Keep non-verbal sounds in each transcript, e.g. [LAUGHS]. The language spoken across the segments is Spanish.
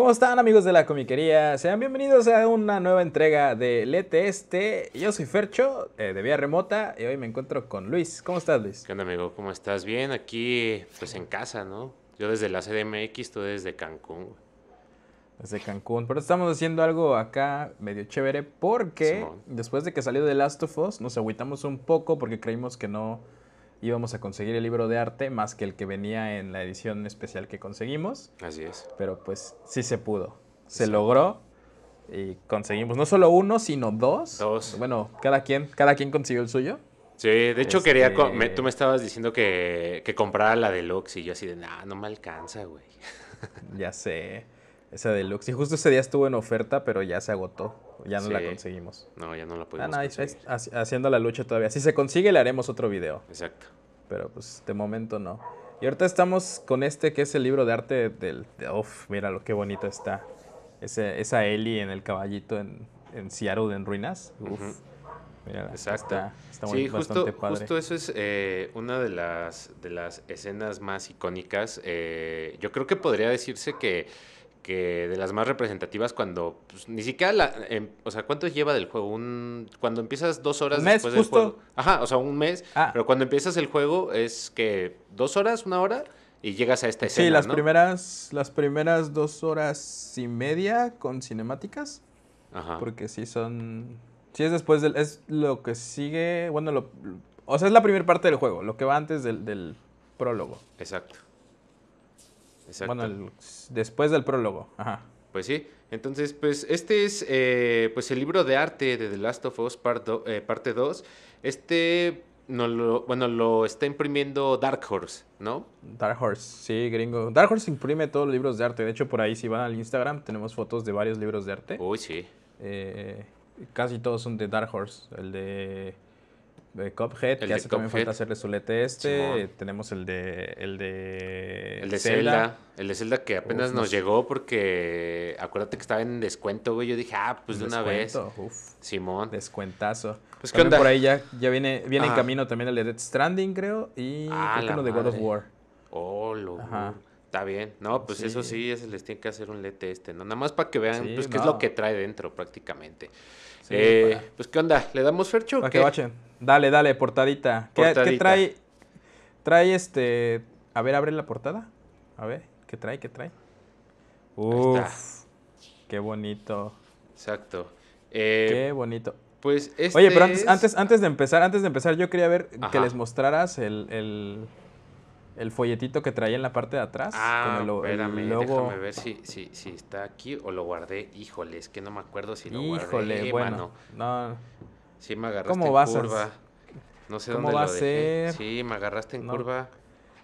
¿Cómo están amigos de la comiquería? Sean bienvenidos a una nueva entrega de Lete Este. Yo soy Fercho, eh, de Vía Remota, y hoy me encuentro con Luis. ¿Cómo estás, Luis? ¿Qué onda, amigo? ¿Cómo estás? Bien, aquí, pues en casa, ¿no? Yo desde la CDMX, tú desde Cancún. Desde Cancún. Pero estamos haciendo algo acá medio chévere porque después de que salió de Last of Us, nos agüitamos un poco porque creímos que no íbamos a conseguir el libro de arte más que el que venía en la edición especial que conseguimos. Así es. Pero pues sí se pudo. Se logró y conseguimos no solo uno, sino dos. Dos. Bueno, cada quien, cada quien consiguió el suyo. Sí, de hecho este, quería, tú me estabas diciendo que, que comprara la deluxe y yo así de, nah, no me alcanza, güey. [LAUGHS] ya sé, esa deluxe. Y justo ese día estuvo en oferta, pero ya se agotó. Ya no la conseguimos. No, ya no la ah, pudimos. Ah, no, pues, haciendo la lucha todavía. Si se consigue, le haremos otro video. Exacto. Pero pues de momento no. Y ahorita estamos con este que es el libro de arte del. De, mira lo que bonito está. Ese, esa Eli en el caballito en, en Seattle en ruinas. Uf. Mira, Exacto. Está, muy, justo, padre. justo eso es eh, una de las, de las escenas más icónicas. Eh, yo creo que podría decirse que que de las más representativas cuando pues, ni siquiera la em, o sea cuánto lleva del juego un cuando empiezas dos horas ¿Un después justo? ajá o sea un mes ah. pero cuando empiezas el juego es que dos horas una hora y llegas a esta escena sí las primeras las primeras dos horas y media con cinemáticas ajá. porque sí son sí es después del es lo que sigue bueno o sea es la primera parte del juego lo que va antes del prólogo exacto bueno, después del prólogo. Ajá. Pues sí. Entonces, pues este es eh, pues el libro de arte de The Last of Us eh, parte 2. Este, bueno, lo está imprimiendo Dark Horse, ¿no? Dark Horse, sí, gringo. Dark Horse imprime todos los libros de arte. De hecho, por ahí si van al Instagram tenemos fotos de varios libros de arte. Uy, sí. Eh, casi todos son de Dark Horse. El de de Cophead, que hace también falta hacerle su este. Tenemos el de. El de. de Zelda. El de Zelda que apenas nos llegó porque. Acuérdate que estaba en descuento, güey. Yo dije, ah, pues de una vez. Simón. Descuentazo. Pues onda? por ahí ya, ya viene, viene en camino también el de Dead Stranding, creo. Y ah, creo que de God of War. Oh, lo. Está bien. No, pues eso sí, se les tiene que hacer un lete este, ¿no? Nada más para que vean pues, qué es lo que trae dentro prácticamente. Eh, pues, ¿qué onda? ¿Le damos Fercho? que Dale, dale, portadita. ¿Qué, trae? Trae este. A ver, abre la portada. A ver, ¿qué trae? ¿Qué trae? Uf, qué bonito. Exacto. Eh, qué bonito. Pues este Oye, pero antes, antes, antes, de empezar, antes de empezar, yo quería ver que les mostraras el, el folletito que traía en la parte de atrás. Ah, espérame, déjame ver si, si, está aquí o lo guardé. Híjole, es que no me acuerdo si lo guardé. Híjole, bueno, no. Sí me agarraste ¿Cómo en vas curva. No sé dónde lo dejé. A ser? Sí, me agarraste en curva.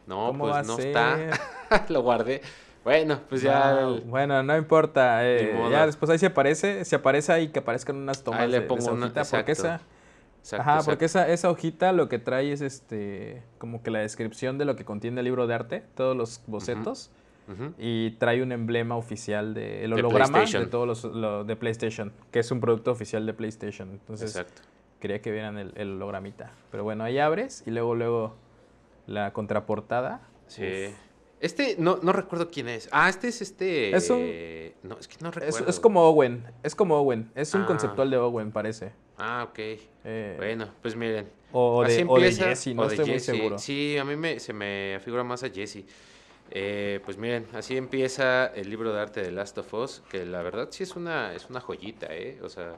No, pues no está. [LAUGHS] lo guardé. Bueno, pues ya. Bueno, no importa. Eh, ya después ahí se aparece, se aparece ahí que aparezcan unas tomas ahí le pongo de, de porque esa Ajá, porque esa, esa hojita lo que trae es este como que la descripción de lo que contiene el libro de arte, todos los bocetos. Y trae un emblema oficial de el holograma de, todos los de PlayStation, que es un producto oficial de PlayStation. Entonces, quería que vieran el, hologramita. Pero bueno, ahí abres y luego, luego la contraportada. Sí. Este, no, no recuerdo quién es. Ah, este es este. Es es como Owen. Es como Owen. Es un ah. conceptual de Owen, parece. Ah, ok. Eh, bueno, pues miren. O de, empieza, no muy seguro. Sí, a mí se me figura más a Jesse. Eh, pues miren, así empieza el libro de arte de Last of Us, que la verdad sí es una, es una joyita, ¿eh? O sea,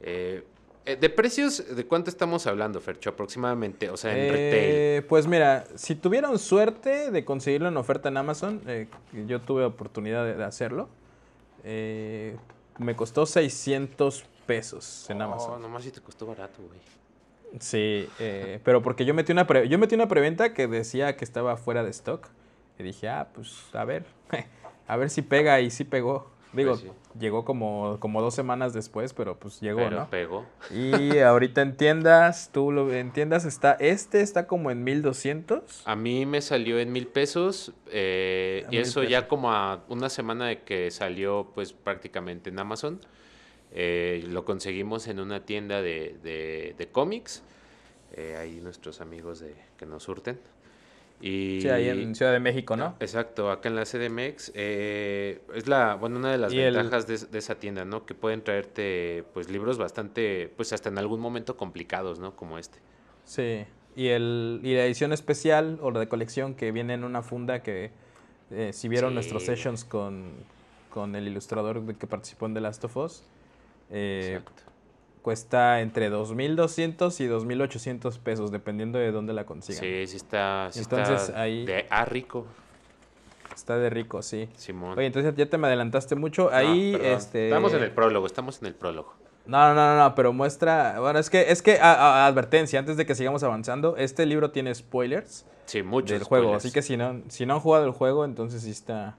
eh, de precios, ¿de cuánto estamos hablando, Fercho? Aproximadamente, o sea, en retail. Pues mira, si tuvieron suerte de conseguirlo en oferta en Amazon, eh, yo tuve oportunidad de hacerlo. me costó 600 pesos en oh, Amazon. nomás si te costó barato, güey. Sí, eh, pero porque yo metí, una yo metí una preventa que decía que estaba fuera de stock. Y dije, ah, pues a ver, [LAUGHS] a ver si pega y sí pegó. Digo, pues llegó como, como dos semanas después, pero pues llegó, ¿no? Y ahorita entiendas tú lo entiendas, está, este está como en 1200. A mí me salió en mil pesos eh, y eso ya como a una semana de que salió pues prácticamente en Amazon. Eh, lo conseguimos en una tienda de, de, cómics. Eh, ahí nuestros amigos de, que nos surten. Y, sí, ahí en Ciudad de México, ¿no? Exacto, acá en la CDMX. Eh, es la, bueno, una de las ventajas de, esa tienda, ¿no? Que pueden traerte, pues, libros bastante, pues, hasta en algún momento complicados, ¿no? Como este. Sí, y, el, y la edición especial o la de colección que viene en una funda que, eh, si vieron nuestros sessions con, con el ilustrador que participó en The Last of Us, eh, cuesta entre 2.200 y 2.800 pesos, dependiendo de dónde la consigan. Sí, sí está, de a ah, rico. Está de rico, sí. Oye, entonces ya te me adelantaste mucho. ahí, este... Estamos en el prólogo, estamos en el prólogo. No, no, no, no, pero muestra. Bueno, es que, es que advertencia, antes de que sigamos avanzando, este libro tiene spoilers. Sí, muchos. Del juego, así que si no, si no han jugado el juego, entonces sí está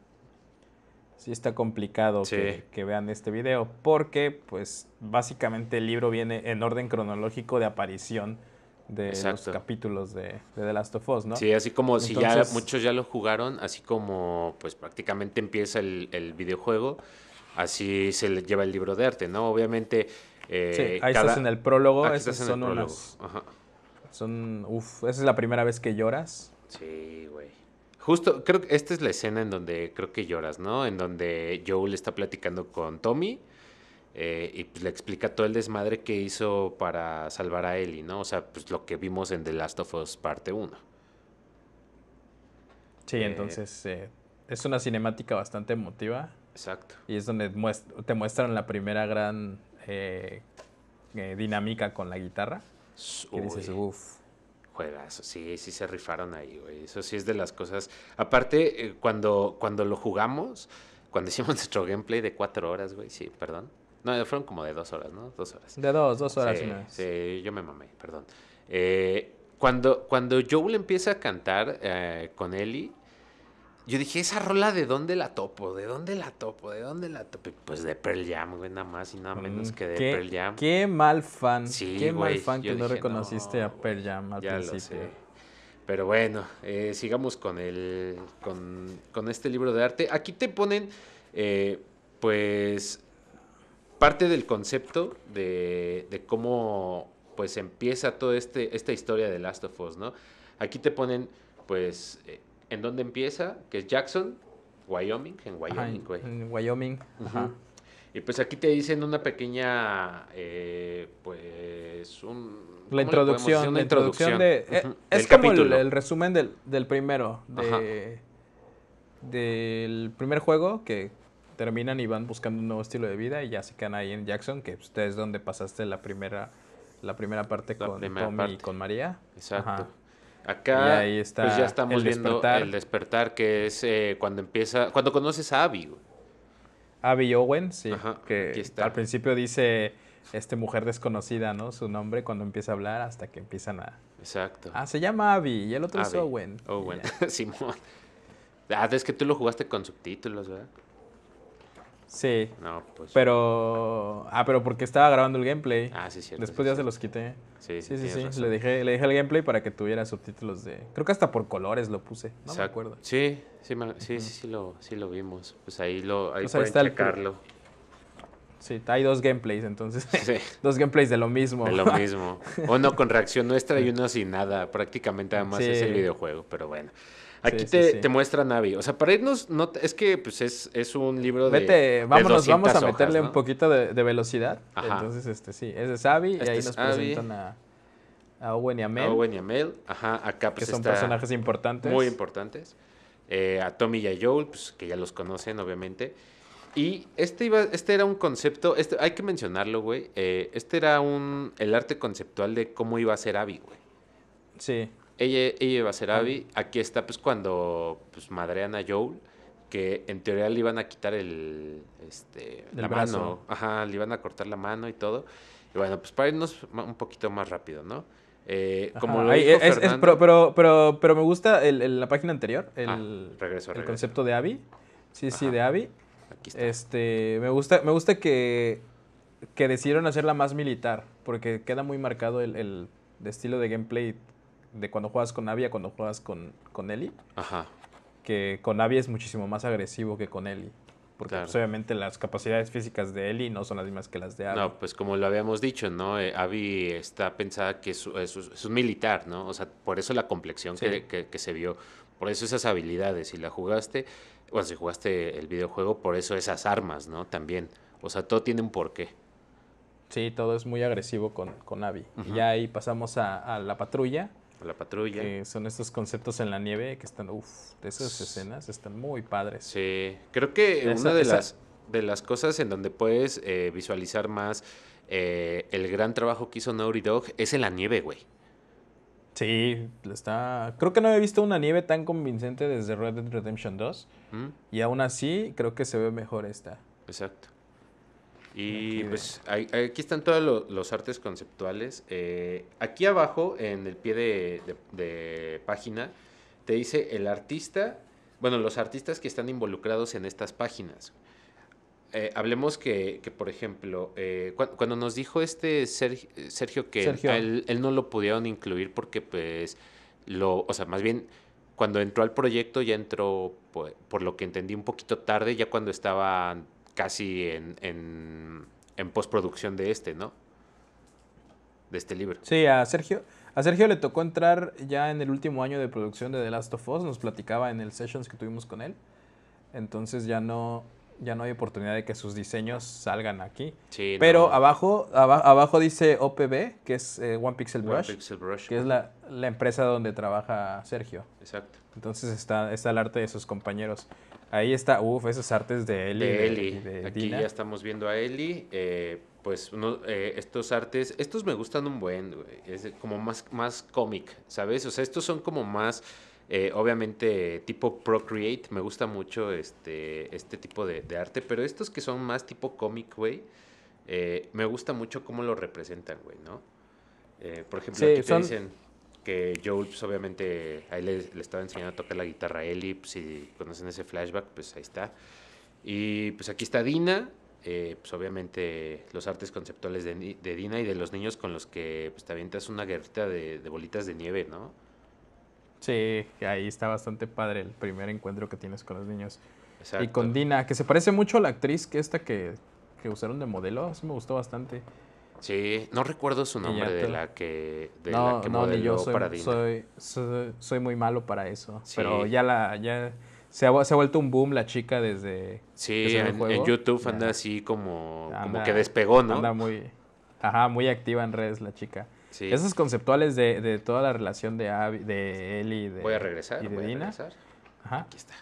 sí está complicado Que, vean este video, porque pues básicamente el libro viene en orden cronológico de aparición de los capítulos de, de, The Last of Us, ¿no? Sí, así como si ya muchos ya lo jugaron, así como pues prácticamente empieza el, videojuego, así se le lleva el libro de arte, ¿no? Obviamente... Eh, sí, ahí estás en el prólogo, ah, son Unas... Ajá. Son, uff, esa es la primera vez que lloras. Sí, güey. Justo, creo que esta es la escena en donde creo que lloras, ¿no? En donde Joel está platicando con Tommy eh, y pues, le explica todo el desmadre que hizo para salvar a Ellie, ¿no? O sea, pues lo que vimos en The Last of Us parte 1. Sí, eh, entonces eh, es una cinemática bastante emotiva. Exacto. Y es donde te muestran la primera gran dinámica con la guitarra. Uy. Y dices, uff Juegazo, sí, sí se rifaron ahí, güey. Eso sí es de las cosas. Aparte, eh, cuando, cuando lo jugamos, cuando [LAUGHS] hicimos nuestro gameplay de cuatro horas, güey, sí, perdón. No, fueron como de dos horas, ¿no? Dos horas. De dos, dos horas. Sí, sí yo me mamé, perdón. Eh, cuando, cuando Joel empieza a cantar eh, con Ellie, yo dije, esa rola de dónde la topo, de dónde la topo, de dónde la topo. Pues de Pearl Jam, güey, nada más y nada mm, menos que de Pearl Jam. Qué mal fan. qué mal fan que no reconociste a Pearl Jam ya Lo sé. Pero bueno, eh, sigamos con el. Con, este libro de arte. Aquí te ponen. Eh, pues. parte del concepto de. de cómo. Pues empieza toda este, esta historia de Last of Us, ¿no? Aquí te ponen, pues, eh, ¿En dónde empieza? Que es Jackson, Wyoming, en Wyoming, güey. En Wyoming, ajá. Y pues aquí te dicen una pequeña, eh, pues, un... La introducción, la introducción, de... Eh, es, como el, resumen del, del primero, del primer juego que terminan y van buscando un nuevo estilo de vida y ya se quedan ahí en Jackson, que ustedes es donde pasaste la primera, la primera parte con Tommy y con María. Exacto. Acá pues ya estamos viendo el despertar, que es eh, cuando empieza, cuando conoces a Abby. Abby Owen, sí, que al principio dice este mujer desconocida, ¿no? Su nombre cuando empieza a hablar hasta que empiezan a... Exacto. Ah, se llama Abby y el otro es Owen. Owen, [LAUGHS] Simón. Ah, es que tú lo jugaste con subtítulos, ¿verdad? Sí. Pues. Pero. Ah, pero porque estaba grabando el gameplay. Ah, Después ya se los quité. Sí, sí, sí. Le, dije le dije el gameplay para que tuviera subtítulos de. Creo que hasta por colores lo puse. No me acuerdo. Sí, sí, sí, sí, lo, sí lo vimos. Pues ahí lo. Ahí, pues está el Carlos. Sí, hay dos gameplays entonces. [LAUGHS] [LAUGHS] dos gameplays de lo mismo. De lo mismo. [LAUGHS] Uno con reacción nuestra y uno sin nada. Prácticamente además es el videojuego, pero bueno. Aquí te, muestran muestra O sea, para irnos, no, es que pues es, un libro de. Vete, vámonos, vamos a meterle un poquito de, velocidad. Entonces, este sí, es de y ahí este nos presentan a, Owen y Amel. A Owen y Amel, ajá, acá pues. Que son personajes importantes. Muy importantes. Eh, a Tommy y a Joel, pues que ya los conocen, obviamente. Y este iba, este era un concepto, este, hay que mencionarlo, güey. Eh, este era un el arte conceptual de cómo iba a ser Abby, güey. Sí ella, iba a ser ah. Abby. Aquí está, pues, cuando pues, madrean a Joel, que en teoría le iban a quitar el. Este, la mano. Ajá, le iban a cortar la mano y todo. Y bueno, pues para irnos un poquito más rápido, ¿no? Eh, como lo eh, pero, pero, pero, me gusta el, la página anterior, ah, el, concepto de Abby. Sí, sí, de Abby. Este, me gusta, me gusta que, que decidieron hacerla más militar, porque queda muy marcado el, estilo de gameplay de cuando juegas con Abby a cuando juegas con, con Ellie. Ajá. Que con Abby es muchísimo más agresivo que con Eli Porque pues, obviamente las capacidades físicas de Eli no son las mismas que las de Abby. No, pues como lo habíamos dicho, ¿no? Eh, Abby está pensada que es, un militar, ¿no? O sea, por eso la complexión que, se vio, por eso esas habilidades. Si la jugaste, o si jugaste el videojuego, por eso esas armas, ¿no? También. O sea, todo tiene un porqué. Sí, todo es muy agresivo con, con Abby. Y ya ahí pasamos a, la patrulla, la patrulla. Que eh, son estos conceptos en la nieve que están, uff, esas escenas están muy padres. Sí, creo que una de las, de las cosas en donde puedes eh, visualizar más eh, el gran trabajo que hizo Naughty Dog es en la nieve, güey. Sí, está. Creo que no he visto una nieve tan convincente desde Red Dead Redemption 2. Y aún así, creo que se ve mejor esta. Exacto. Ah, y pues aquí están todos los, artes conceptuales. Eh, aquí abajo, en el pie de, página, te dice el artista, bueno, los artistas que están involucrados en estas páginas. Eh, hablemos que, que, por ejemplo, eh, cuando nos dijo este Sergio, que Él, no lo pudieron incluir porque pues lo, o sea, más bien cuando entró al proyecto ya entró, pues, por, lo que entendí, un poquito tarde, ya cuando estaba casi en, en, postproducción de este, ¿no? De este libro. Sí, a Sergio. A Sergio le tocó entrar ya en el último año de producción de The Last of Us, nos platicaba en el sessions que tuvimos con él. Entonces ya no, ya no hay oportunidad de que sus diseños salgan aquí. Pero abajo, abajo dice OPB, que es eh, One, Pixel Brush, que es la, la, empresa donde trabaja Sergio. Exacto. Entonces está, está el arte de sus compañeros. Ahí está, uff, esos artes de Eli. De Eli. De, Aquí ya estamos viendo a Eli. Eh, pues eh, estos artes, estos me gustan un buen, güey. Es como más, más cómic, ¿sabes? O sea, estos son como más, eh, obviamente, tipo Procreate. Me gusta mucho este, este tipo de, arte, pero estos que son más tipo cómic, güey, me gusta mucho cómo lo representan, güey, ¿no? por ejemplo, dicen que Joel, pues, obviamente, ahí le, estaba enseñando a tocar la guitarra a Ellie, pues, si conocen ese flashback, pues ahí está. Y pues aquí está Dina, eh, pues obviamente los artes conceptuales de, Dina y de los niños con los que pues, te una guerrita de, bolitas de nieve, ¿no? Sí, ahí está bastante padre el primer encuentro que tienes con los niños. Y con Dina, que se parece mucho a la actriz que esta que, usaron de modelo, sí me gustó bastante. Sí, no recuerdo su nombre de la que, no, que no, modeló yo soy, Soy, muy malo para eso. Pero ya la. Ya se ha, se ha, vuelto un boom la chica desde. Sí, en, YouTube anda así como, que despegó, ¿no? Anda muy. Ajá, muy activa en redes la chica. Sí. Esos conceptuales de, toda la relación de, de él y de. Voy a regresar, y voy Ajá. Aquí está.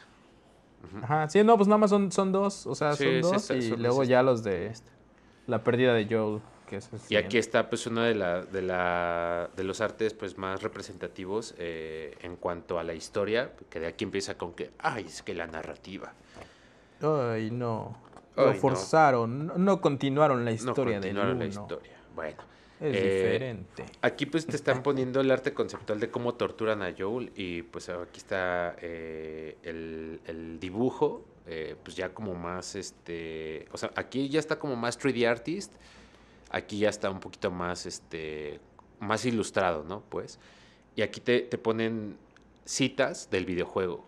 Ajá, sí, no, pues nada más son, son dos, o sea, son dos y luego ya este, los de este. la pérdida de Joel y aquí está pues uno de, la, de, la, de los artes pues más representativos eh, en cuanto a la historia, que de aquí empieza con que, ay, es que la narrativa. Ay, no. Lo forzaron, no. continuaron la historia no continuaron la historia. Bueno. Es eh, diferente. Aquí pues te están [LAUGHS] poniendo el arte conceptual de cómo torturan a Joel y pues aquí está eh, el, dibujo pues ya como más este, o sea, aquí ya está como más 3D artist Aquí ya está un poquito más, este, más ilustrado, ¿no? Pues, y aquí te, ponen citas del videojuego,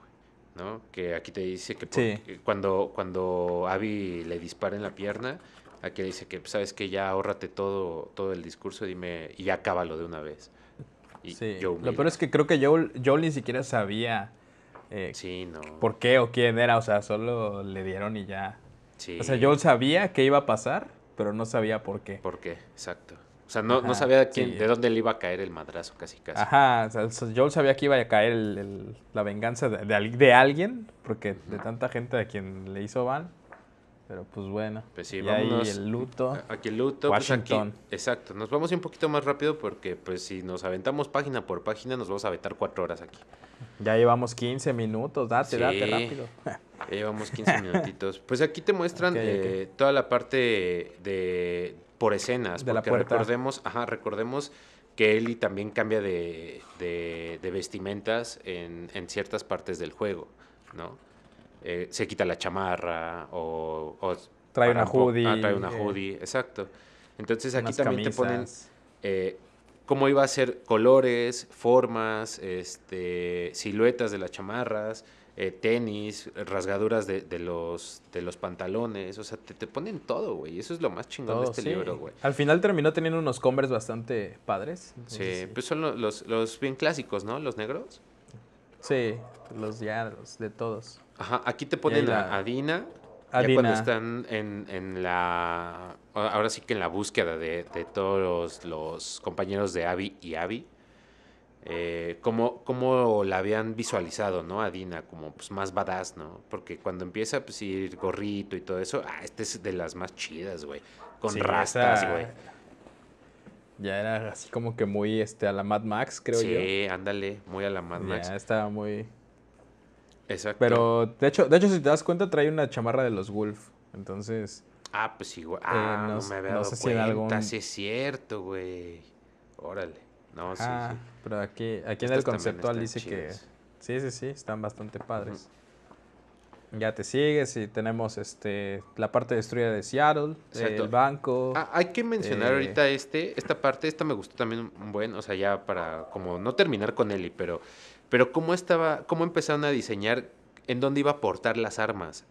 ¿no? Que aquí te dice que cuando, cuando Abby le dispara en la pierna, aquí le dice que, pues, sabes que ya ahórrate todo, todo el discurso, dime, y acábalo de una vez. sí. Lo peor es que creo que Joel, ni siquiera sabía eh, por qué o quién era, o sea, solo le dieron y ya. Sí. O sea, Joel sabía qué iba a pasar, pero no sabía por qué. ¿Por qué? Exacto. O sea, no, no sabía de, quién, de dónde le iba a caer el madrazo, casi casi. Ajá, o sabía que iba a caer la venganza de, de, alguien, porque de tanta gente a quien le hizo van. Pero pues bueno. Pues sí, y ahí el luto. Aquí el luto. Pues Washington. Pues exacto. Nos vamos un poquito más rápido porque pues si nos aventamos página por página nos vamos a aventar cuatro horas aquí. Ya llevamos 15 minutos, date, date rápido. Ya llevamos 15 [LAUGHS] minutitos. Pues aquí te muestran eh, toda la parte de por escenas, porque la recordemos, ajá, recordemos que Eli también cambia de, de, vestimentas en, en, ciertas partes del juego, ¿no? Eh, se quita la chamarra o... trae, una ah, hoodie, trae una hoodie. exacto. Entonces aquí también te ponen cómo iba a ser colores, formas, este, siluetas de las chamarras, eh, tenis, rasgaduras de, los, de los pantalones. O sea, te, ponen todo, güey. Eso es lo más chingón de este libro, güey. Al final terminó teniendo unos Converse bastante padres. sí, pues son los, bien clásicos, ¿no? Los negros. Sí, los ya, los de todos. Ajá, aquí te ponen la... a, Dina, ya cuando están en, la. Ahora sí que en la búsqueda de, todos los, compañeros de Abby y Abby. Eh, cómo, la habían visualizado, ¿no? Adina? como pues, más badass, ¿no? Porque cuando empieza a pues, ir gorrito y todo eso, ah, este es de las más chidas, güey. Con rastas, güey. Ya era así como que muy este, a la Mad Max, creo yo. Sí, ándale, muy a la Mad Max. Ya estaba muy Exacto. Pero de hecho, de hecho, si te das cuenta, trae una chamarra de los Wolf. Entonces. Ah, pues igual. Eh, ah, no, me había dado Si, es cierto, güey. Órale. No, sí, Pero aquí, aquí en el conceptual dice que. Sí, sí, sí, están bastante padres. Ya te sigues y tenemos este la parte destruida de Seattle, el banco. Ah, hay que mencionar eh, ahorita este, esta parte, esta me gustó también un buen, o sea, ya para como no terminar con Eli, pero pero cómo estaba, cómo empezaron a diseñar en dónde iba a portar las armas,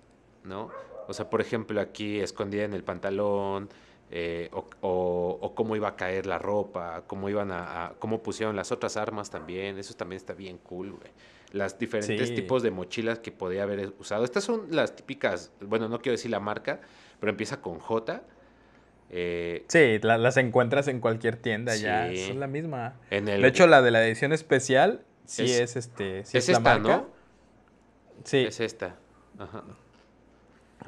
¿no? O sea, por ejemplo, aquí escondida en el pantalón, eh, o, cómo iba a caer la ropa, cómo iban a, cómo pusieron las otras armas también, eso también está bien cool, güey. Las diferentes tipos de mochilas que podía haber usado. Estas son las típicas, bueno, no quiero decir la marca, pero empieza con J. Eh, sí, las encuentras en cualquier tienda ya, Son la misma. En el, de hecho, la de la edición especial sí es, este. Sí es, esta, la marca. ¿no? Sí. Es esta.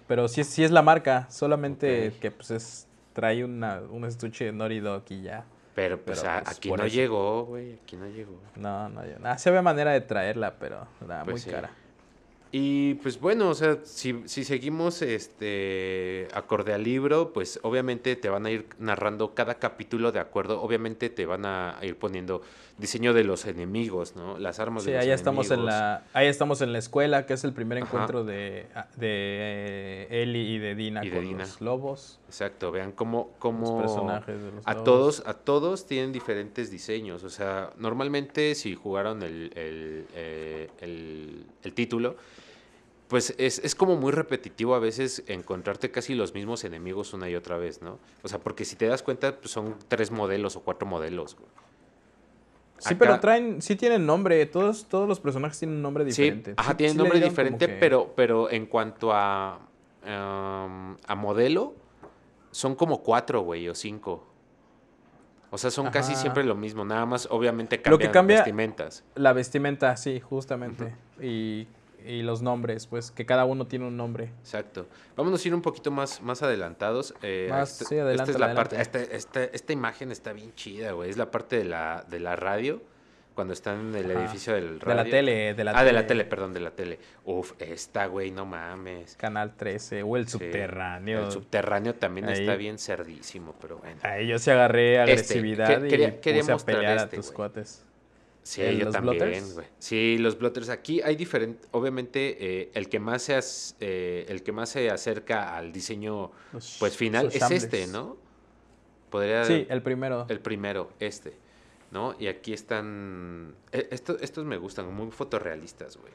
Pero sí, es la marca, solamente que pues es, trae una, un estuche de aquí y ya. Pero pues, pues aquí no llegó, güey, aquí no llegó. No, no, llegó. Ah, sí manera de traerla, pero nada, pues muy cara. Y pues bueno, o sea, si, seguimos este acorde al libro, pues obviamente te van a ir narrando cada capítulo de acuerdo, obviamente te van a ir poniendo diseño de los enemigos, ¿no? Las armas de los ahí Estamos en la, ahí estamos en la escuela, que es el primer encuentro de, ah, de eh, Eli y de Dina y con los lobos. Exacto, vean cómo, cómo a todos, a todos tienen diferentes diseños. O sea, normalmente si jugaron el, el, eh, el título pues es, es, como muy repetitivo a veces encontrarte casi los mismos enemigos una y otra vez, ¿no? O sea, porque si te das cuenta, pues son tres modelos o cuatro modelos. Sí, pero traen, sí tienen nombre, todos, todos los personajes tienen nombre diferente. Sí, ajá, tienen nombre diferente, pero, pero en cuanto a, em, a modelo, son como cuatro, güey, o cinco. O sea, son casi siempre lo mismo, nada más obviamente cambian Lo que cambia vestimentas. La vestimenta, sí, justamente. Y y los nombres, pues que cada uno tiene un nombre. Exacto. Vámonos a ir un poquito más, más adelantados. Eh, esta la parte, este, este, esta, imagen está bien chida, güey. Es la parte de la, de la radio, cuando están en el edificio del radio. De la tele, de la ah, de la tele, perdón, de la tele. Uf, esta, güey, no mames. Canal 13, o el subterráneo. El subterráneo también está bien cerdísimo, pero bueno. Ahí yo se agarré este, agresividad que, y quería, puse a pelear a tus cuates. Sí, yo también, güey. Sí, los Aquí hay diferentes. Obviamente, eh, el que más se eh, el que más se acerca al diseño pues final es este, ¿no? Podría. Sí, el primero. El primero, este. ¿No? Y aquí están. E-, estos, me gustan, muy fotorrealistas, güey.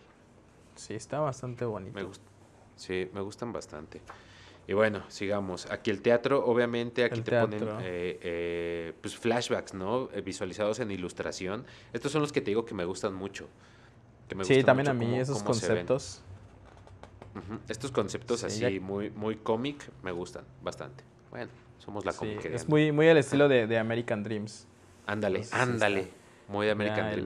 Sí, está bastante bonito. sí, me gustan bastante. Y bueno, sigamos. Aquí el teatro, obviamente, aquí te ponen eh, eh, pues flashbacks, ¿no? Eh, visualizados en ilustración. Estos son los que te digo que me gustan mucho. sí, también a mí esos conceptos. Estos conceptos así muy, muy cómic me gustan bastante. Bueno, somos la sí, Es muy, muy al estilo de American Dreams. Ándale, ándale. Este, muy El,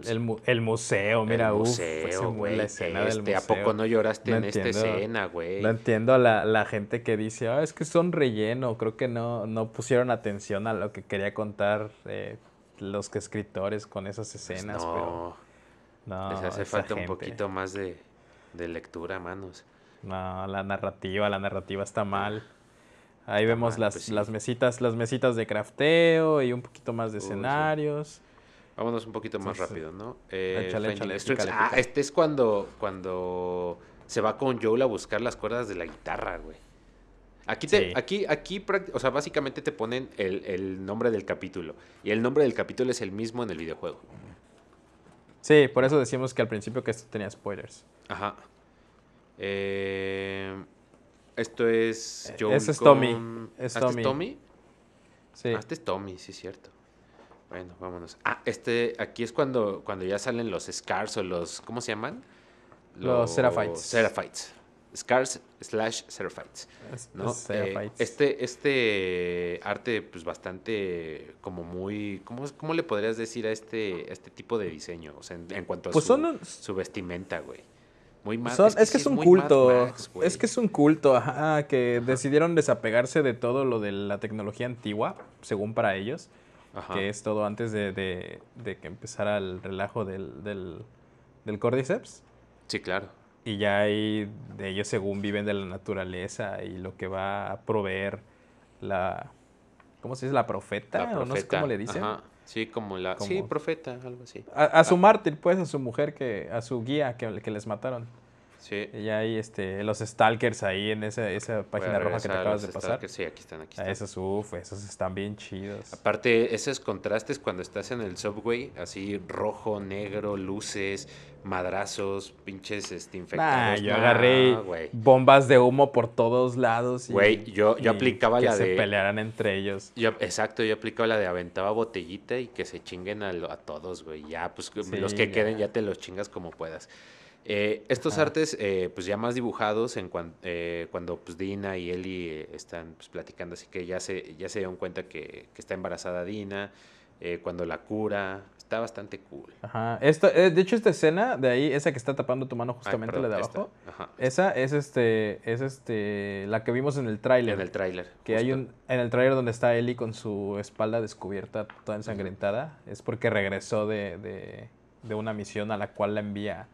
el, museo, mira, el museo, escena este, ¿A poco no lloraste en esta escena, güey? No entiendo a la, gente que dice, ah, es que son relleno, creo que no, no pusieron atención a lo que quería contar eh, los escritores con esas pues escenas. no, no, les hace falta un poquito más de, lectura, manos. No, la narrativa, la narrativa está ah, mal. Ahí vemos las, pues las mesitas, las mesitas de crafteo y un poquito más de escenarios. Vámonos un poquito más rápido, ¿no? Eh, ah, este es cuando, cuando se va con Joel a buscar las cuerdas de la guitarra, güey. Aquí, aquí, aquí, o sea, básicamente te ponen el, nombre del capítulo. Y el nombre del capítulo es el mismo en el videojuego. Sí, por eso decíamos que al principio que esto tenía spoilers. Ajá. Eh, esto es eh, Joel. es Tommy. Es ¿Ah, este es Tommy? Sí. Ah, este es Tommy, sí, es cierto. Bueno, vámonos. Ah, este, aquí es cuando, cuando ya salen los Scars o los, ¿cómo se llaman? Los, serafites. Seraphites. Seraphites. Scars slash Seraphites. ¿no? Eh, este, este arte, pues bastante como muy. ¿Cómo, cómo le podrías decir a este, este tipo de diseño? O sea, en, cuanto a pues su, son, su, vestimenta, güey. Muy mal. es, que es, un culto. es que es un culto, ajá, que decidieron desapegarse de todo lo de la tecnología antigua, según para ellos que es todo antes de, que empezara el relajo del, del, cordyceps. Sí, claro. Y ya ahí de ellos según viven de la naturaleza y lo que va a proveer la... ¿Cómo se dice? La profeta, o no sé cómo le dicen. Sí, como la... sí, profeta, algo así. A, su ah. mártir, pues, a su mujer, que a su guía que, que les mataron. Sí. Y hay este, los stalkers ahí en esa, ah, página roja que te acabas de pasar. Sí, aquí están, aquí ah, están. Esos, uff, esos están bien chidos. Aparte, esos contrastes cuando estás en el subway, así rojo, negro, luces, madrazos, pinches este, infectados. yo agarré bombas de humo por todos lados. Güey, yo, yo aplicaba la de... Que se pelearan entre ellos. exacto, yo aplicaba la de aventaba botellita y que se chinguen a, todos, güey. Ya, pues los que queden ya te los chingas como puedas. Eh, estos artes, eh, pues ya más dibujados, en eh, cuando pues, Dina y Eli están pues, platicando, así que ya se, ya se dieron cuenta que, está embarazada Dina, cuando la cura, está bastante cool. Ajá. de hecho, esta escena de ahí, esa que está tapando tu mano justamente, la de abajo, esa es este, es este, la que vimos en el tráiler. En el tráiler. Que hay un, en el tráiler donde está Eli con su espalda descubierta, toda ensangrentada, es porque regresó de una misión a la cual la envía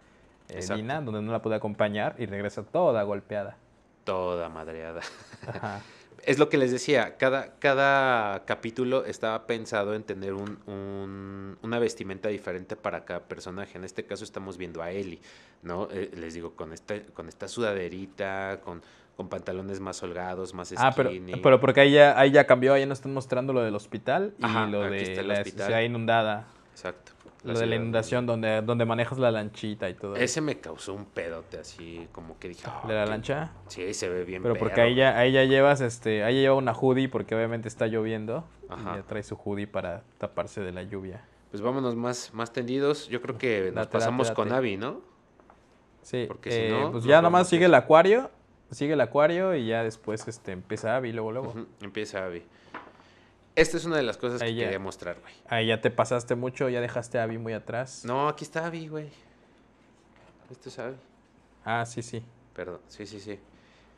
donde no la pude acompañar y regresa toda golpeada. Toda madreada. [LAUGHS] Es lo que les decía, cada, cada capítulo estaba pensado en tener un, una vestimenta diferente para cada personaje. En este caso estamos viendo a Eli ¿no? Eh, les digo, con esta, con esta sudaderita, con, pantalones más holgados, más skinny. Ah, pero, pero porque ahí ya, ahí ya cambió, ahí ya nos están mostrando lo del hospital y lo de la ciudad inundada. Exacto. Lo de la inundación, donde, donde manejas la lanchita y todo. Ese me causó un pedote, así como que dije. ¿De la ah, lancha? Sí, se ve bien. Pero porque ahí ya, llevas, este, ahí lleva una hoodie porque obviamente está lloviendo. Y ya trae su hoodie para taparse de la lluvia. Pues vámonos más, más tendidos. Yo creo que nos pasamos con Avi, ¿no? Sí. Porque eh, Pues ya nomás sigue el acuario. Sigue el acuario y ya después este, empieza Avi, luego, luego. Empieza Avi. Esta es una de las cosas que quería mostrar, güey. Ahí ya te pasaste mucho, ya dejaste a Abby muy atrás. No, aquí está Abby, güey. Esto es Abby. Ah, sí, sí. Perdón, sí, sí, sí.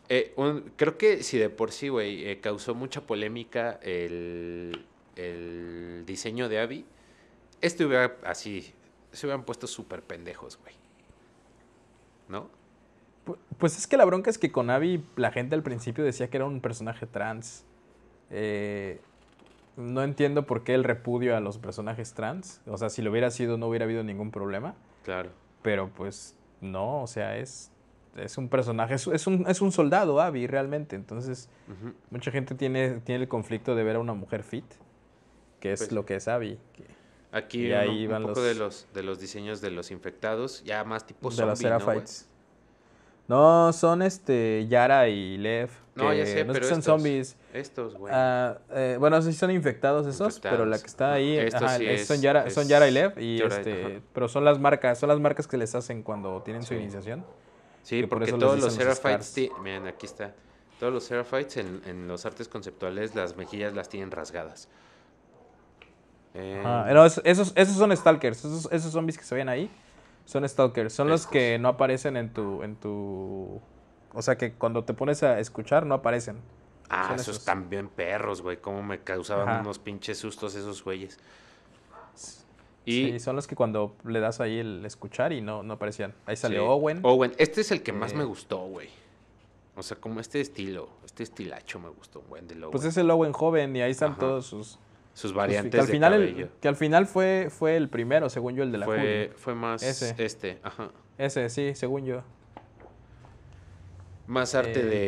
Eh, creo que si de por sí, güey, eh, causó mucha polémica el, el diseño de Abby, este hubiera así, se hubieran puesto súper pendejos, güey. ¿No? Pues es que la bronca es que con Abby la gente al principio decía que era un personaje trans. Eh, no entiendo por qué el repudio a los personajes trans. O sea, si lo hubiera sido no hubiera habido ningún problema. Claro. Pero pues no, o sea, es, es un personaje, es, un, es un soldado, Abby, realmente. Entonces, mucha gente tiene, tiene el conflicto de ver a una mujer fit, que es pues lo que es Abby. Aquí un, poco de, los, de los diseños de los infectados, ya más tipo zombie, De las no, son este Yara y Lev. No, ya sé, son zombies. Estos, güey. Ah, eh, bueno, sí son infectados esos, pero la que está ahí, son, Yara, son y Lev este, pero son las marcas, son las marcas que les hacen cuando tienen su iniciación. Sí, porque todos los Seraphites, miren, aquí está. Todos los Seraphites en, en, los artes conceptuales las mejillas las tienen rasgadas. Eh, esos, esos, son Stalkers, esos, esos zombies que se ven ahí son stalkers, son los que no aparecen en tu, en tu... O sea, que cuando te pones a escuchar no aparecen. Ah, esos, también perros, güey. Cómo me causaban unos pinches sustos esos güeyes. Y sí, son los que cuando le das ahí el escuchar y no, no aparecían. Ahí salió Owen. Owen, este es el que más me eh. gustó, güey. O sea, como este estilo, este estilacho me gustó, güey de Pues es el Owen joven y ahí están todos sus sus variantes que al final que al final fue, fue el primero, según yo, el de la fue, Fue más este, ajá. Ese, sí, según yo. Más arte de,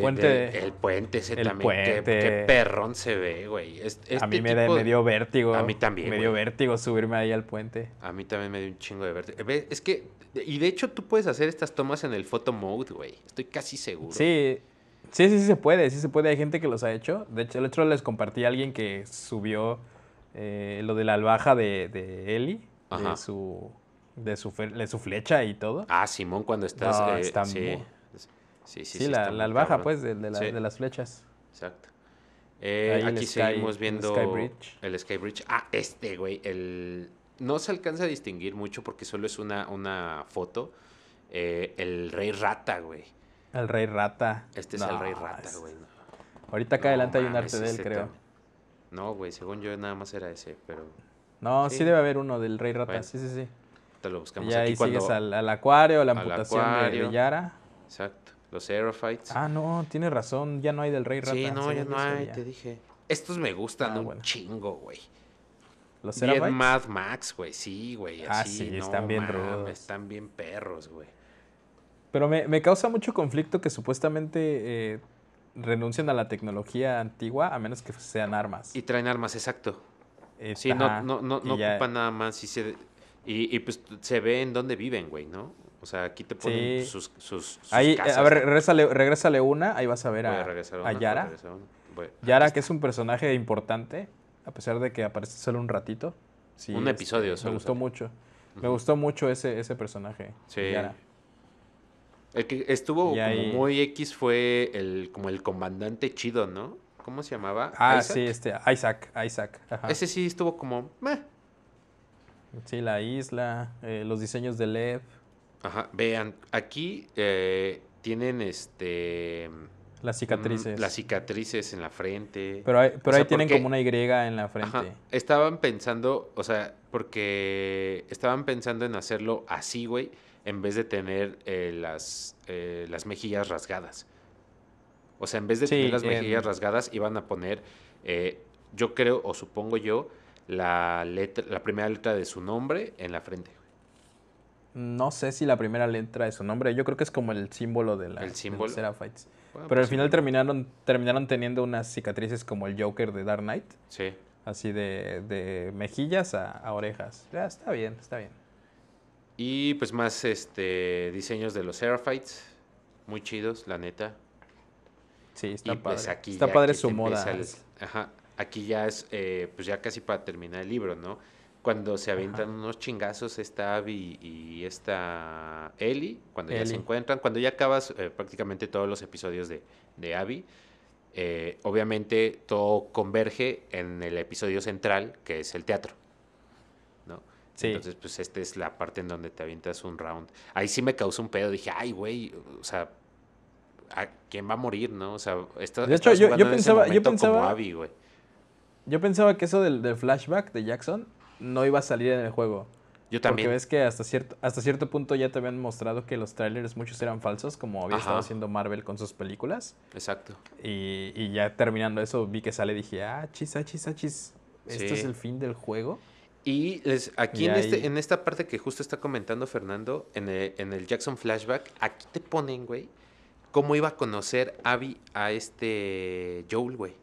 El puente ese también. Qué, perrón se ve, güey. a este mí me, dio vértigo. A mí también. Me dio vértigo subirme ahí al puente. A mí también me dio un chingo de vértigo. Es que. Y de hecho, tú puedes hacer estas tomas en el photo mode, güey. Estoy casi seguro. Sí. Sí, sí, sí se puede. Sí se puede. Hay gente que los ha hecho. De hecho, el otro les compartí a alguien que subió eh, lo de la albaja de, de Eli, de su, de de su flecha y todo. Ah, Simón, cuando estás... Eh, sí. sí. la, albaja, pues, de, las flechas. Exacto. Eh, aquí seguimos viendo el Skybridge Ah, este, güey, el... No se alcanza a distinguir mucho porque solo es una, una foto. el rey rata, güey. El rey rata. Este es el rey rata, güey. Ahorita acá adelante hay un arte de él, creo. No, güey, según yo nada más era ese, pero. No, sí, debe haber uno del Rey Rata, sí, sí, sí. Te lo buscamos y ahí sigues al, acuario, la amputación de, Yara. Exacto. Los Aerofights. Ah, no, tienes razón, ya no hay del Rey Rata. Sí, no, ya no hay, te dije. Estos me gustan ah, un chingo, güey. Los Bien Mad Max, güey, sí, güey. Ah, sí, están bien rudos. Están bien perros, güey. Pero me, me, causa mucho conflicto que supuestamente eh, renuncian a la tecnología antigua a menos que sean armas. Y traen armas, exacto. Eh, sí, no, no, no, ocupan nada más y se, y, y, pues se ve en dónde viven, güey, ¿no? O sea, aquí te ponen sus, sus, ahí, eh, A ver, regrésale, una, ahí vas a ver a, Yara. Yara, que es un personaje importante, a pesar de que aparece solo un ratito. un episodio. me gustó mucho. Me gustó mucho ese, ese personaje. Sí. El que estuvo muy X fue el, como el comandante chido, ¿no? ¿Cómo se llamaba? Ah, sí, este, Isaac, Isaac. Ese sí estuvo como, Sí, la isla, eh, los diseños de Lev. Ajá, vean, aquí eh, tienen este... Las mm, cicatrices. las cicatrices en la frente. Pero, pero ahí tienen como una Y en la frente. estaban pensando, o sea, porque estaban pensando en hacerlo así, güey en vez de tener eh, las, eh, las mejillas rasgadas. O sea, en vez de tener las mejillas rasgadas, iban a poner, eh, yo creo o supongo yo, la, letra, la primera letra de su nombre en la frente. No sé si la primera letra de su nombre, yo creo que es como el símbolo de la, ¿El Pero al pues final terminaron, terminaron teniendo unas cicatrices como el Joker de Dark Knight. Sí. Así de, mejillas a, a orejas. Ya, está bien, está bien. Y pues más este diseños de los Seraphites, muy chidos, la neta. Sí, está pues, padre. está padre su moda. ajá, aquí ya es, eh, pues ya casi para terminar el libro, ¿no? Cuando se aventan unos chingazos esta Abby y esta Ellie, cuando ya se encuentran, cuando ya acabas eh, prácticamente todos los episodios de, de Abby, eh, obviamente todo converge en el episodio central, que es el teatro. Entonces, pues esta es la parte en donde te avientas un round. Ahí sí me causó un pedo. Dije, ay, güey, o sea, ¿a quién va a morir, no? O sea, esta, de hecho, yo, yo, pensaba, yo pensaba, que eso del, del, flashback de Jackson no iba a salir en el juego. Yo también. Porque ves que hasta cierto, hasta cierto punto ya te habían mostrado que los trailers muchos eran falsos, como había estado haciendo Marvel con sus películas. Exacto. Y, y, ya terminando eso, vi que sale y dije, ah, chis, ah, chis, ah, chis. ¿Esto es el fin del juego? Y aquí este, en, esta parte que justo está comentando Fernando, e, en el, Jackson Flashback, aquí te ponen, güey, cómo iba a conocer Abby a este Joel, güey.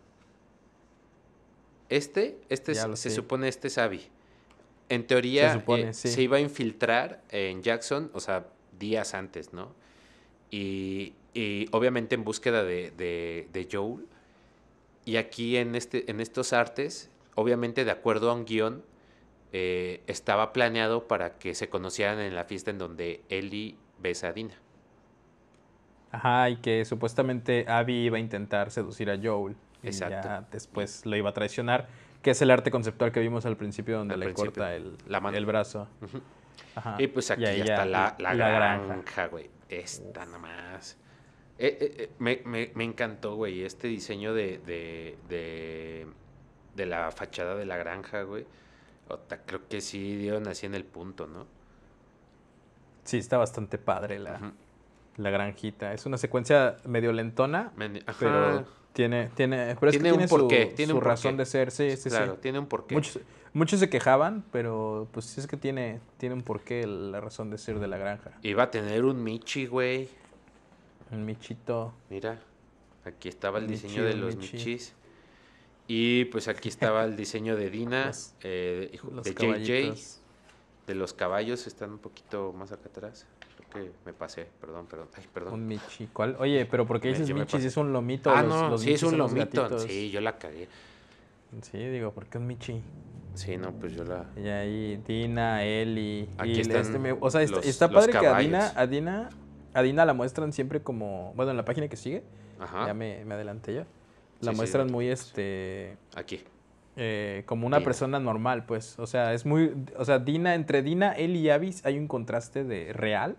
Este, este se supone este es Abby. En teoría eh, se, iba a infiltrar en Jackson, o sea, días antes, ¿no? Y, obviamente en búsqueda de, de, Joel. Y aquí en, este, en estos artes, obviamente de acuerdo a un guión, eh, estaba planeado para que se conocieran en la fiesta en donde Ellie besa a Dina. Ajá, y que supuestamente Abby iba a intentar seducir a Joel. Exacto. después lo iba a traicionar, que es el arte conceptual que vimos al principio donde le corta el, el brazo. Ajá. Y pues aquí ya, está la, granja, güey. Esta nomás. Eh, eh, me, me, encantó, güey, este diseño de, de, de, de, la fachada de la granja, güey. Ota, creo que sí dieron así en el punto, ¿no? Sí, está bastante padre la, la granjita. Es una secuencia medio lentona, pero tiene, tiene, pero tiene, un porqué, tiene un razón de ser, sí, claro, tiene un porqué. Muchos, se quejaban, pero pues es que tiene, tiene un porqué la razón de ser de la granja. Iba a tener un Michi, güey. Un Michito. Mira, aquí estaba el, diseño de los Michis. Y pues aquí estaba el diseño de Dina, [LAUGHS] eh, de JJ, de los caballos, están un poquito más acá atrás. Creo que me pasé, perdón, perdón. perdón. Un Michi. ¿Cuál? Oye, pero ¿por qué dices Michi si es un lomito? Ah, no, sí, es un lomito. Sí, yo la cagué. Sí, digo, ¿por qué un Michi? Sí, no, pues yo la. Y ahí, Dina, Eli. Aquí están este me... O sea, este, está, padre que a Dina, a Dina, a Dina la muestran siempre como. Bueno, en la página que sigue. Ajá. Ya me, me adelanté yo la muestran muy, este... Aquí. Eh, como una persona normal, pues. O sea, es muy... O sea, Dina, entre Dina, él y Avis hay un contraste de real.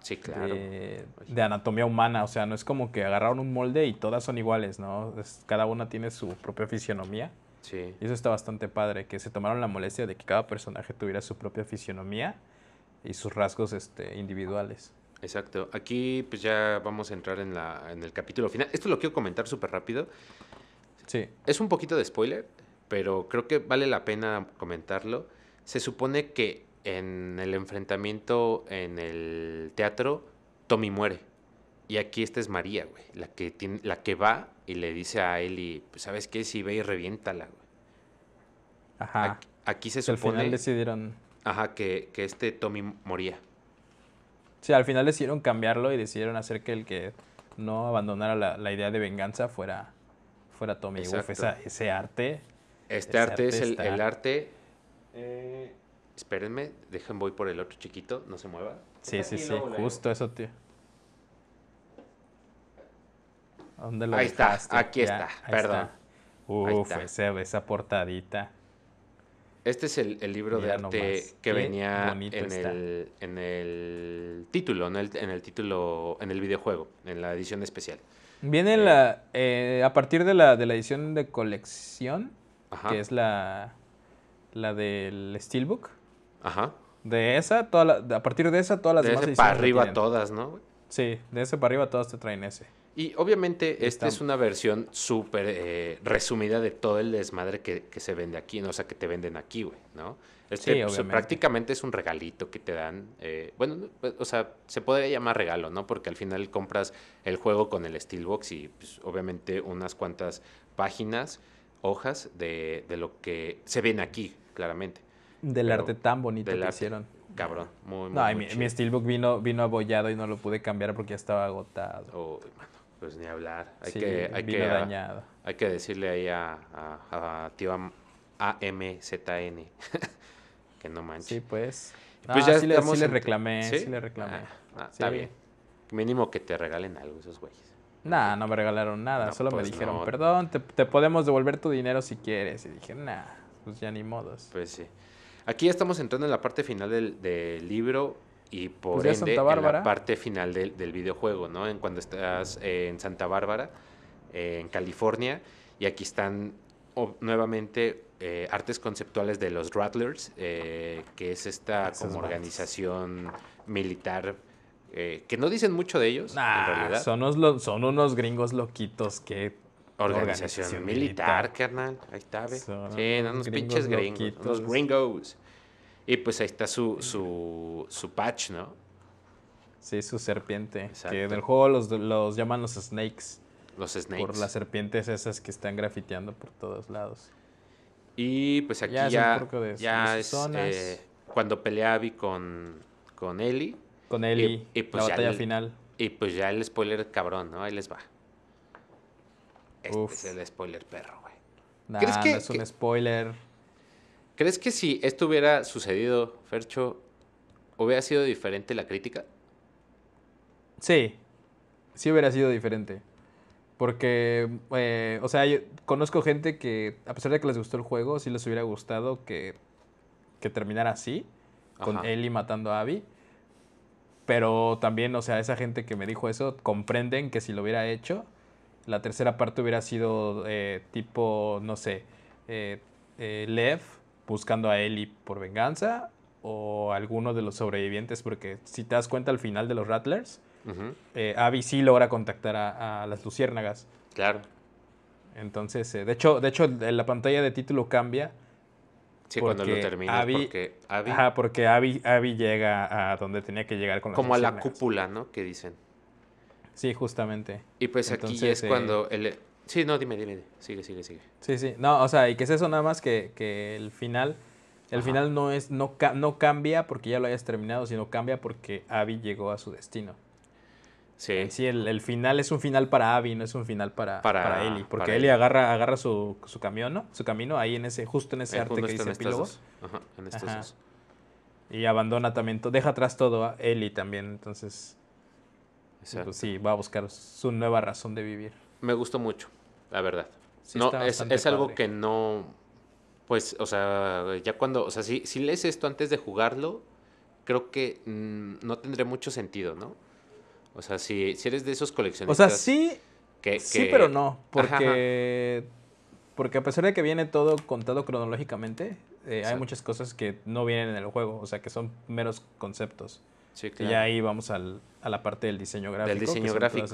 Sí, claro. De, anatomía humana, o sea, no es como que agarraron un molde y todas son iguales, ¿no? cada una tiene su propia fisionomía. Sí. Y eso está bastante padre, que se tomaron la molestia de que cada personaje tuviera su propia fisionomía y sus rasgos este, individuales. Exacto. Aquí pues ya vamos a entrar en, la, en el capítulo final. Esto lo quiero comentar súper rápido. Sí. Es un poquito de spoiler, pero creo que vale la pena comentarlo. Se supone que en el enfrentamiento en el teatro, Tommy muere. Y aquí esta es María, güey, la que, tiene, la que va y le dice a Eli, pues, ¿sabes qué? Si ve y reviéntala, güey. Ajá. Aquí, se supone... Al final decidieron... Ajá, que este Tommy moría. Sí, al final decidieron cambiarlo y decidieron hacer que el que no abandonara la, idea de venganza fuera, fuera Tommy Wolf, ese arte. Este arte, es el, arte... Eh. espérenme, déjenme voy por el otro chiquito, no se mueva. Sí, sí, sí, justo eso, tío. ¿Dónde lo Ahí está, aquí está, perdón. Uf, esa, esa portadita. Este es el, libro de arte que venía en el, en el, título, en el título, en el videojuego, en la edición especial. Viene eh, la, eh, a partir de la, de la edición de colección, que es la, la del Steelbook. Ajá. De esa, toda a partir de esa, todas las de ese para arriba todas, ¿no? Sí, de ese para arriba todas te traen ese. Y obviamente esta es una versión súper eh, resumida de todo el desmadre que, se vende aquí, o sea, que te venden aquí, güey, ¿no? Este, pues, prácticamente es un regalito que te dan. Eh, bueno, pues, o sea, se podría llamar regalo, ¿no? Porque al final compras el juego con el Steelbox y pues, obviamente unas cuantas páginas, hojas de, de lo que se ven aquí, claramente. Del arte tan bonito que hicieron. Cabrón, muy, muy No, mi, mi, Steelbook vino, vino abollado y no lo pude cambiar porque ya estaba agotado. Oh, pues ni hablar. Hay que, ah, dañado. hay que decirle ahí a, a, a tío AMZN [LAUGHS] que no manches. Sí, pues. pues ya sí, le, reclamé, ¿Sí? le reclamé. Ah, ah, está bien. Mínimo que te regalen algo esos güeyes. Nah, no me regalaron nada, solo me pues, dijeron, perdón, te, te, podemos devolver tu dinero si quieres. Y dije, nah, pues ya ni modos. Pues sí. Aquí ya estamos entrando en la parte final del, del libro y pues por ende en la parte final del, videojuego, ¿no? En cuando estás en Santa Bárbara, eh, en California, y aquí están nuevamente eh, artes conceptuales de los Rattlers, eh, que es esta como organización militar. que no dicen mucho de ellos, Son unos, son unos gringos loquitos que Organización, militar, carnal. Ahí está, ve. sí, unos pinches gringos. los Unos gringos. Y pues ahí está su, su, patch, ¿no? Sí, su serpiente. Que en el juego los, llaman los snakes. Los snakes. Por las serpientes esas que están grafiteando por todos lados. Y pues aquí ya, es, eh, cuando pelea Abby con, con Ellie. Con Ellie, y, pues, la batalla final. Y pues ya el spoiler cabrón, ¿no? Ahí les va. Este es el spoiler perro, güey. Nada, ¿Crees es un spoiler. ¿Crees que si esto hubiera sucedido, Fercho, hubiera sido diferente la crítica? Sí, sí hubiera sido diferente. Porque, eh, o sea, conozco gente que, a pesar de que les gustó el juego, sí les hubiera gustado que, terminara así, con Ellie matando a Abby. Pero también, o sea, esa gente que me dijo eso, comprenden que si lo hubiera hecho, la tercera parte hubiera sido eh, tipo, no sé, eh, eh Lev buscando a Ellie por venganza o alguno de los sobrevivientes, porque si te das cuenta al final de los Rattlers, eh, Abby sí logra contactar a, las luciérnagas. Claro. Entonces, eh, de hecho, de hecho, la pantalla de título cambia. Sí, cuando lo termina. porque Abby... Ajá, porque Abby, llega a donde tenía que llegar con las Como a la cúpula, ¿no? Que dicen. Sí, justamente. Y pues aquí es eh, cuando Sí, no, dime, dime, sigue, sigue, sigue. Sí, sí, no, o sea, y que es eso nada más que, que el final, el final no es, no, no cambia porque ya lo hayas terminado, sino cambia porque Abby llegó a su destino. Sí. Sí, el, el, final es un final para Abby, no es un final para, para, Porque Eli Ellie, agarra, agarra su, su, camión, ¿no? Su camino ahí en ese, justo en ese arte que dice epílogo. Ajá, en estos Dos. Y abandona también, deja atrás todo a Ellie también, entonces. Pues Exacto. sí, va a buscar su nueva razón de vivir. Me gustó mucho la verdad. no, es, es, algo que no, pues, o sea, ya cuando, o sea, si, si lees esto antes de jugarlo, creo que mm, no tendré mucho sentido, ¿no? O sea, si, si eres de esos coleccionistas. O sea, sí. Sí, pero no. Porque. Porque a pesar de que viene todo contado cronológicamente, eh, hay muchas cosas que no vienen en el juego. O sea, que son meros conceptos. Sí, claro. Y ahí vamos al, a la parte del diseño gráfico. Del diseño gráfico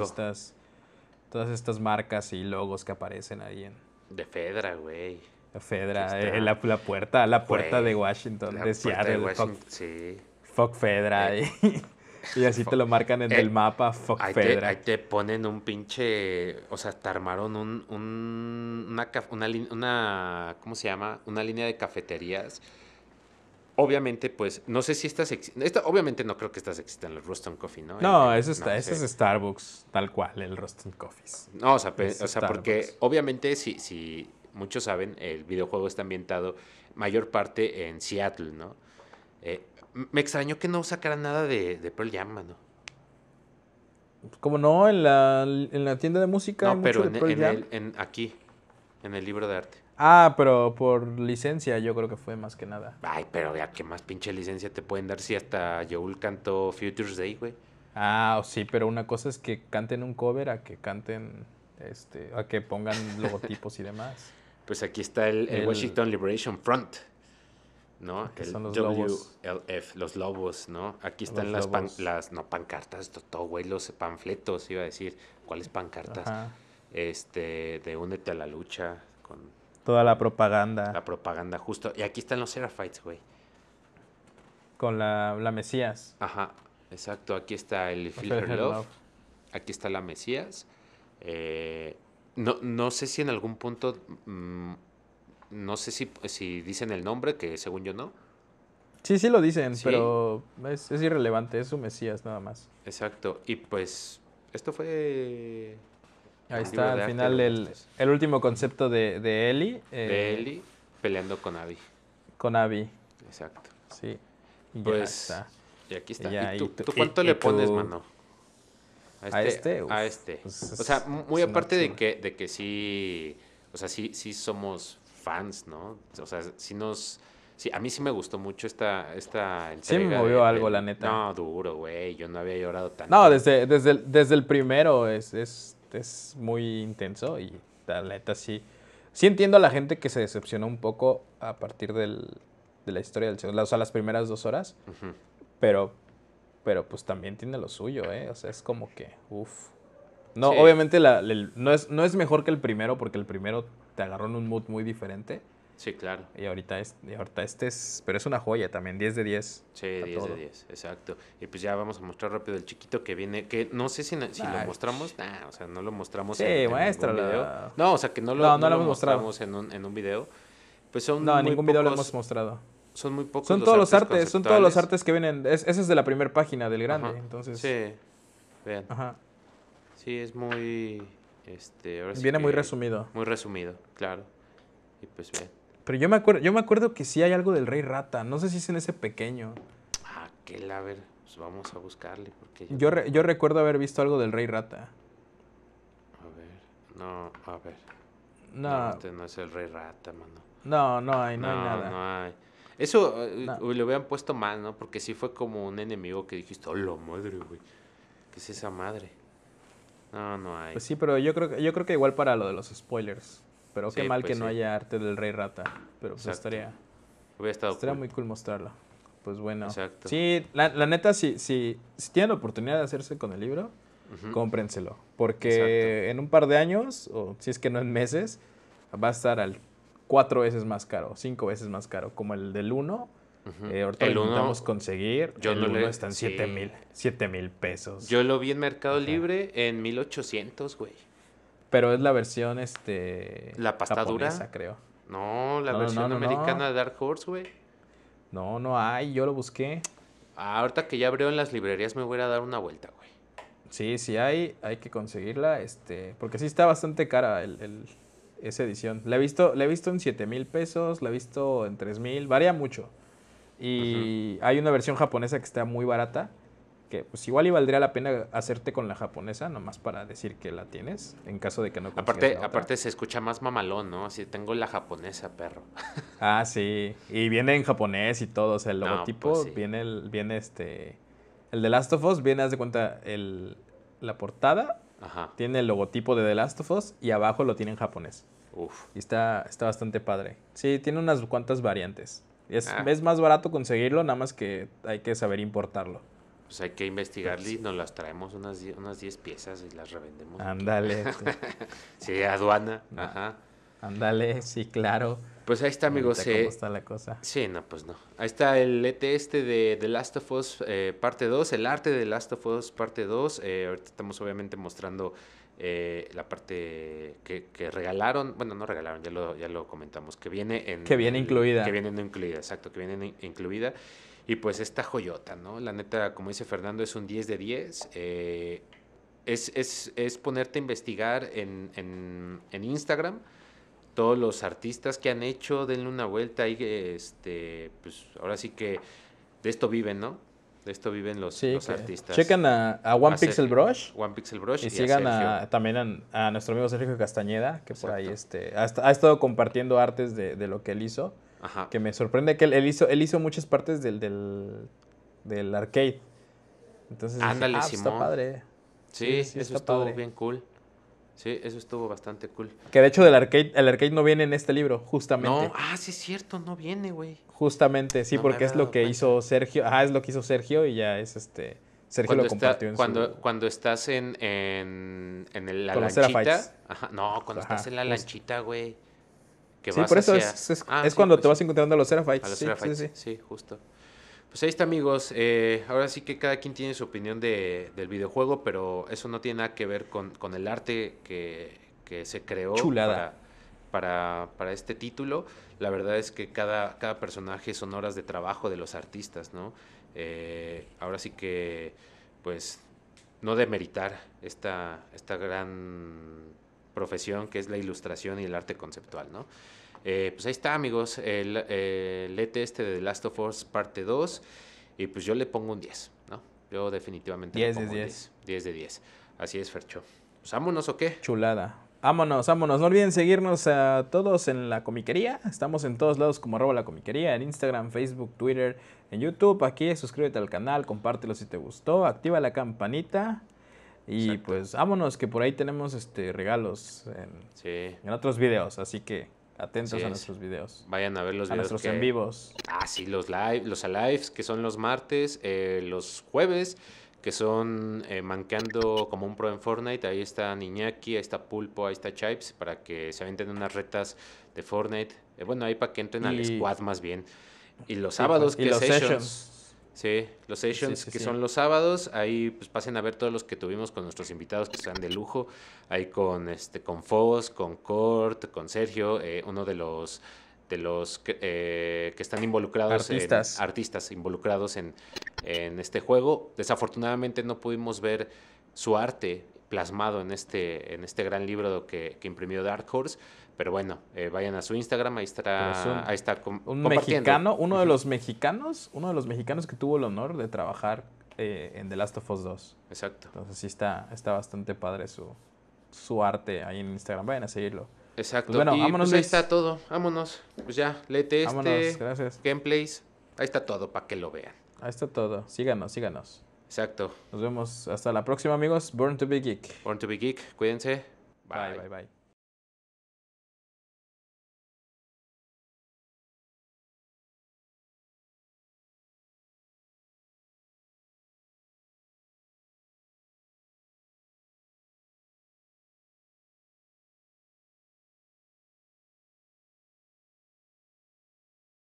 todas estas marcas y logos que aparecen ahí en... De Fedra, güey. Fedra, eh, la, la, puerta, la puerta de Washington, de Seattle. sí. Fuck Fedra. Eh, eh. [LAUGHS] Y, así te lo marcan en el mapa, fuck Fedra. ahí te ponen un pinche, o sea, te armaron un, un una, una, una, ¿cómo se llama? Una línea de cafeterías obviamente, pues, no sé si estas... existen. obviamente no creo que estas existan el Ruston Coffee, ¿no? No, eso ese es Starbucks, tal cual, el Ruston Coffee. No, o sea, porque obviamente si, si muchos saben, el videojuego está ambientado mayor parte en Seattle, ¿no? Eh, me extrañó que no sacaran nada de, de Pearl Jam, ¿no? Como no, en la, en la tienda de música. No, pero Pearl en aquí, en el libro de arte. Ah, pero por licencia yo creo que fue más que nada. Ay, pero ya qué más pinche licencia te pueden dar si hasta Joel cantó Futures Day, güey. Ah, sí, pero una cosa es que canten un cover a que canten, este, a que pongan [LAUGHS] logotipos y demás. Pues aquí está el, Washington Liberation Front, ¿no? Ah, que son los WLF, lobos. los lobos, ¿no? Aquí están las, las, no, pancartas, todo, güey, los panfletos, iba a decir. ¿Cuáles pancartas? Este, de Únete a la lucha con Toda la propaganda. La propaganda, justo. Y aquí están los Seraphites, güey. Con la, Mesías. Ajá, exacto. Aquí está el Filter Love. Aquí está la Mesías. Eh, no, no sé si en algún punto. Mm, no sé si, si dicen el nombre, que según yo no. Sí, sí lo dicen, pero es, es irrelevante, es su Mesías nada más. Exacto. Y pues, esto fue Ahí está, al final, el, último concepto de, de Eli. Eh, de Eli peleando con Abby. Con Abby. Exacto. Sí. Pues, y aquí está. ¿Y, tú, cuánto le pones, mano? A este, este. A este. Pues, o sea, muy aparte de que, de que sí, o sea, sí, sí somos fans, ¿no? O sea, sí nos... Sí, a mí sí me gustó mucho esta, esta Sí me movió algo, la neta. No, duro, güey. Yo no había llorado tanto. No, desde, desde, desde el primero es, es es muy intenso y la neta sí. Sí entiendo a la gente que se decepcionó un poco a partir del, de la historia del o sea, las primeras dos horas, pero, pero pues también tiene lo suyo, ¿eh? O sea, es como que, uff. No, obviamente no, es, no es mejor que el primero porque el primero te agarró en un mood muy diferente. Sí, claro. Y ahorita, es, ahorita este es, pero es una joya también, 10 de 10. Sí, 10 de 10, exacto. Y pues ya vamos a mostrar rápido el chiquito que viene, que no sé si, lo mostramos, o sea, no lo mostramos en, video. video. No, o sea, que no lo, lo, mostramos en un, en un video. Pues son No, en ningún video lo hemos mostrado. Son muy pocos Son todos los artes, son todos los artes que vienen, ese es de la primera página del grande, entonces. Sí, vean. Ajá. Sí, es muy, este, Viene muy resumido. Muy resumido, claro. Y pues vean. Pero yo me acuerdo, yo me acuerdo que sí hay algo del Rey Rata. No sé si es en ese pequeño. Ah, qué la ver. Pues vamos a buscarle. Porque yo, yo, recuerdo haber visto algo del Rey Rata. A ver. No, a ver. No. no este no es el Rey Rata, mano. No, no hay, no, hay nada. No hay. Eso eh, le lo hubieran puesto mal, ¿no? Porque sí fue como un enemigo que dijiste, hola oh, madre, güey. ¿Qué es esa madre? No, no hay. Pues sí, pero yo creo, yo creo que igual para lo de los spoilers. Pero qué mal pues que no haya arte del Rey Rata. Pero pues estaría. estaría muy cool mostrarlo. Pues bueno. Exacto. Sí, la, la neta, si, si, si, tienen la oportunidad de hacerse con el libro, cómprenselo. Porque en un par de años, o si es que no en meses, va a estar al cuatro veces más caro, cinco veces más caro, como el del 1. Eh, ahorita el lo intentamos conseguir. el no uno están está en 7 mil pesos. Yo lo vi en Mercado Libre en 1800, güey. Pero es la versión, este... La pastadura. Japonesa, creo. No, la versión americana de Dark Horse, güey. No, no hay, yo lo busqué. Ah, ahorita que ya abrió en las librerías me voy a dar una vuelta, güey. Sí, sí hay, hay que conseguirla, este, porque sí está bastante cara esa edición. La he visto, la he visto en 7 mil pesos, la he visto en 3 mil, varía mucho. Y hay una versión japonesa que está muy barata, pues igual y valdría la pena hacerte con la japonesa, nomás para decir que la tienes, en caso de que no aparte Aparte se escucha más mamalón, ¿no? Así tengo la japonesa, perro. [LAUGHS] Ah, sí. Y viene en japonés y todo, o sea, el logotipo pues viene, el, viene este... El de Last of Us viene, haz de cuenta, la portada tiene el logotipo de The Last of Us y abajo lo tiene en japonés. Uf. Y está, está bastante padre. Sí, tiene unas cuantas variantes. Es, ah. es, más barato conseguirlo, nada más que hay que saber importarlo. Pues, hay que investigarle y pues, nos las traemos unas 10 piezas y las revendemos. Ándale. [LAUGHS] sí, aduana. Ajá. Ándale, sí, claro. Pues ahí está, amigos. ¿Cómo eh, está la cosa? Sí, no, pues no. Ahí está el ET este de The eh, Last of Us parte 2, el arte de The Last of Us parte 2. ahorita estamos obviamente mostrando eh, la parte que, que, regalaron, bueno, no regalaron, ya lo, ya lo comentamos, que viene Que viene incluida. Que viene no incluida, exacto, que viene incluida. Y pues esta joyota, ¿no? La neta, como dice Fernando, es un 10 de 10. Eh, es, es, es, ponerte a investigar en, en, Instagram todos los artistas que han hecho, denle una vuelta y este, pues ahora sí que de esto viven, ¿no? De esto viven los, artistas. Checan a, a One Pixel Brush. One Pixel Brush. Y, sigan a también a, nuestro amigo Sergio Castañeda, que por ahí este, ha, estado compartiendo artes de lo que él hizo. Que me sorprende que él, hizo, él hizo muchas partes del, del, arcade. Entonces, ah, pues, está padre. Sí, eso estuvo bien cool. Sí, eso estuvo bastante cool. Que de hecho del arcade, el arcade no viene en este libro, justamente. No, ah, sí es cierto, no viene, güey. Justamente, sí, porque es lo que hizo Sergio. Ah, es lo que hizo Sergio y ya es este. Sergio cuando lo compartió en cuando, Cuando estás en, en, en el, la lanchita. no, cuando estás en la lanchita, güey sí, por eso es, ah, cuando pues te vas encontrando a los Seraphites. A los sí, sí, justo. Pues ahí está, amigos. Eh, ahora sí que cada quien tiene su opinión del videojuego, pero eso no tiene nada que ver con, el arte que, se creó Para, este título. La verdad es que cada, cada personaje son horas de trabajo de los artistas, ¿no? Eh, ahora sí que, pues, no demeritar esta, esta gran profesión que es la ilustración y el arte conceptual, ¿no? Eh, pues ahí está, amigos, el, el e este de The Last of Us parte 2 y pues yo le pongo un 10, ¿no? Yo definitivamente le pongo 10. Un 10. 10 de 10. Así es, Fercho. Pues vámonos o qué? Chulada. Vámonos, vámonos. No olviden seguirnos a todos en la comiquería. Estamos en todos lados como arroba la comiquería, en Instagram, Facebook, Twitter, en YouTube. Aquí suscríbete al canal, compártelo si te gustó, activa la campanita y pues vámonos, que por ahí tenemos este regalos en, en otros videos, así que atentos a nuestros videos. Vayan a ver los videos. nuestros en vivos. Ah, sí, los live, los alives, que son los martes, eh, los jueves, que son eh, manqueando como un pro en Fortnite. Ahí está Niñaki, ahí está Pulpo, ahí está Chipes, para que se aventen unas retas de Fortnite. Eh, bueno, ahí para que entren al squad más bien. Y los sábados, que los sessions Sí, los sessions que son los sábados, ahí pues pasen a ver todos los que tuvimos con nuestros invitados que están de lujo, ahí con este con Foz, con Cort, con Sergio, eh, uno de los de los que, eh, están involucrados artistas, en, artistas involucrados en, en este juego. Desafortunadamente no pudimos ver su arte plasmado en este en este gran libro que, que imprimió Dark Horse pero bueno, eh, vayan a su Instagram, ahí estará, ahí está un mexicano, uno de los mexicanos, uno de los mexicanos que tuvo el honor de trabajar eh, en The Last of Us 2. Exacto. Entonces sí está, está bastante padre su, su arte ahí en Instagram, vayan a seguirlo. Exacto. Pues bueno, pues, vámonos. ahí está todo, vámonos. Pues ya, lete este, vámonos, gracias. gameplays, ahí está todo para que lo vean. Ahí está todo, síganos, síganos. Exacto. Nos vemos hasta la próxima amigos, Born to be Geek. Born to be Geek, cuídense. bye, bye. bye.